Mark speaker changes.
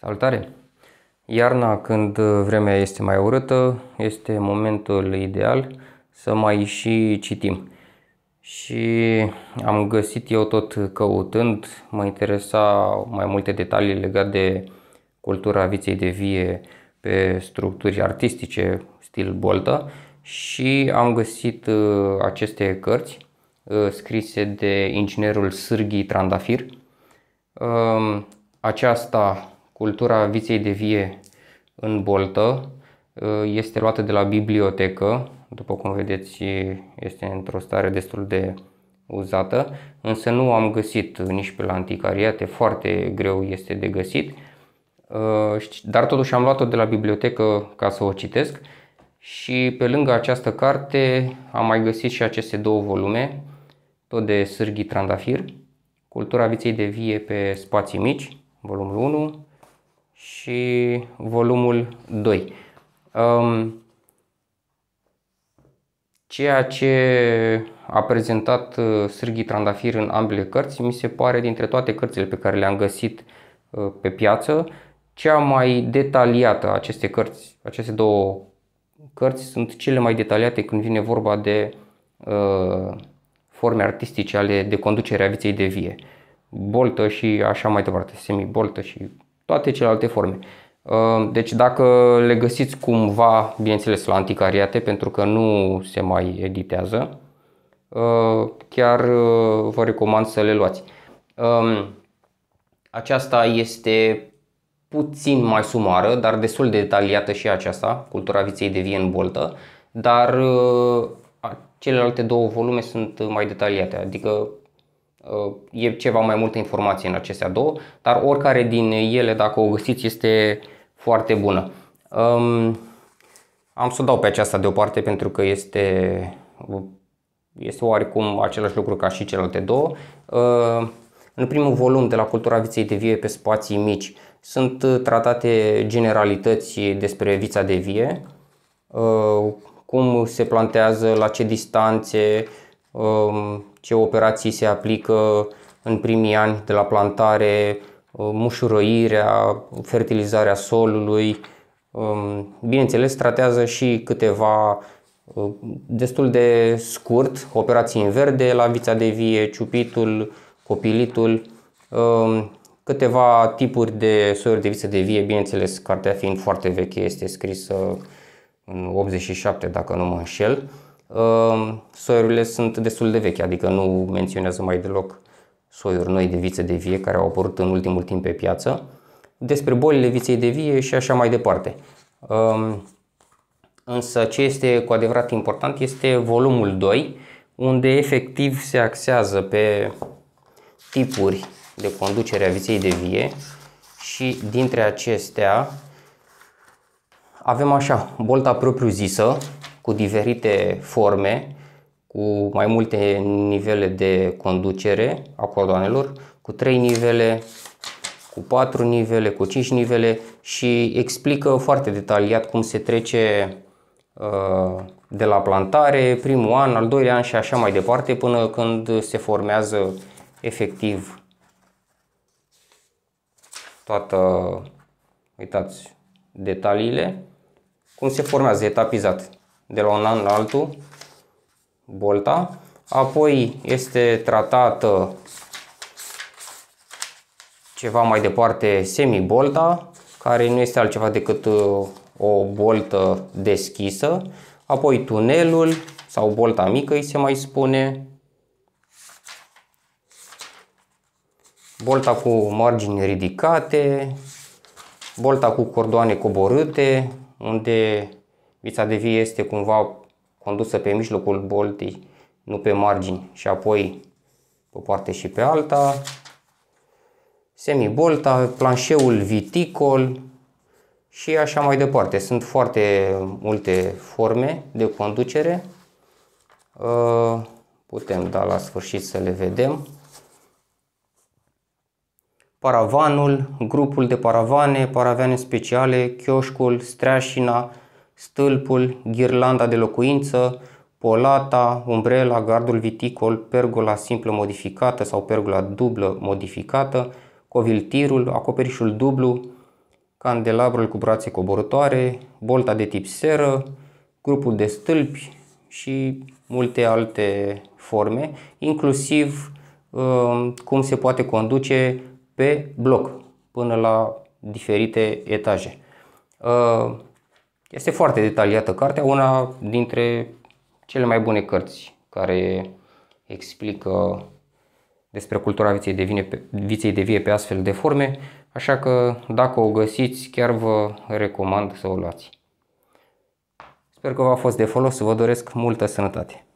Speaker 1: Salutare! Iarna, când vremea este mai urâtă, este momentul ideal să mai și citim. Și am găsit eu tot căutând, mă interesa mai multe detalii legate de cultura viței de vie pe structuri artistice, stil boltă, și am găsit uh, aceste cărți uh, scrise de inginerul Sârghii Trandafir. Um, aceasta Cultura viței de vie în boltă eh, este luată de la bibliotecă, după cum vedeți este într-o stare destul de uzată, însă nu am găsit nici pe la anticariate, foarte greu este de găsit, eh, dar totuși am luat-o de la bibliotecă ca să o citesc și pe lângă această carte am mai găsit și aceste două volume, tot de Sârghi Trandafir, Cultura viței de vie pe spații mici, volumul 1 și volumul 2. Um, ceea ce a prezentat uh, Sârghi Trandafir în ambele cărți, mi se pare dintre toate cărțile pe care le-am găsit uh, pe piață, cea mai detaliată aceste cărți, aceste două cărți sunt cele mai detaliate când vine vorba de uh, forme artistice ale de conducere a vieții de vie. Boltă și așa mai departe, semi-boltă și toate celelalte forme. Uh, deci dacă le găsiți cumva, bineînțeles, la anticariate, pentru că nu se mai editează, uh, chiar uh, vă recomand să le luați. Um, aceasta este puțin mai sumară, dar destul de detaliată și aceasta, Cultura viței de vie în boltă, dar celelalte două volume sunt mai detaliate, adică Uh, e ceva mai multă informație în acestea două, dar oricare din ele, dacă o găsiți, este foarte bună. Um, am să o dau pe aceasta deoparte pentru că este, este oarecum același lucru ca și celelalte două. Uh, în primul volum de la cultura viței de vie pe spații mici sunt uh, tratate generalități despre vița de vie, cum se plantează, la ce distanțe, Um, ce operații se aplică în primii ani de la plantare, um, mușurăirea, fertilizarea solului. Um, bineînțeles, tratează și câteva destul de scurt, operații în verde, la vița de vie, ciupitul, copilitul, câteva tipuri de soiuri de viță de vie, bineînțeles, cartea fiind foarte veche, este scrisă în 87, dacă nu mă înșel. Ehm, soiurile sunt destul de vechi, adică nu menționează mai deloc soiuri noi de vițe de vie care au apărut în ultimul timp pe piață, despre bolile viței de vie și așa mai departe. Ehm, însă ce este cu adevărat important este volumul 2, unde efectiv se axează pe tipuri de conducere a viței de vie și dintre acestea avem așa, bolta propriu-zisă, cu diferite forme, cu mai multe nivele de conducere a coroanelor, cu 3 nivele, cu 4 nivele, cu 5 nivele și explică foarte detaliat cum se trece uh, de la plantare, primul an, al doilea an și așa mai departe până când se formează efectiv toată, uitați, detaliile, cum se formează etapizat de la un an la altul, bolta. Apoi este tratată ceva mai departe semibolta, care nu este altceva decât uh, o boltă deschisă. Apoi tunelul sau bolta mică îi se mai spune. Bolta cu margini ridicate, bolta cu cordoane coborâte, unde Vița de vie este cumva condusă pe mijlocul boltei, nu pe margini și apoi pe o parte și pe alta. Semibolta, planșeul viticol și așa mai departe. Sunt foarte multe forme de conducere. Ă, putem da la sfârșit să le vedem. Paravanul, grupul de paravane, paravane speciale, chioșcul, streașina, stâlpul, ghirlanda de locuință, polata, umbrela, gardul viticol, pergola simplă modificată sau pergola dublă modificată, coviltirul, acoperișul dublu, candelabrul cu brațe coborătoare, bolta de tip seră, grupul de stâlpi și multe alte forme, inclusiv uh, cum se poate conduce pe bloc până la diferite etaje. Uh, este foarte detaliată cartea, una dintre cele mai bune cărți care explică despre cultura viței de, vine pe, viței de vie pe astfel de forme, așa că dacă o găsiți, chiar vă recomand să o luați. Sper că v-a fost de folos, vă doresc multă sănătate!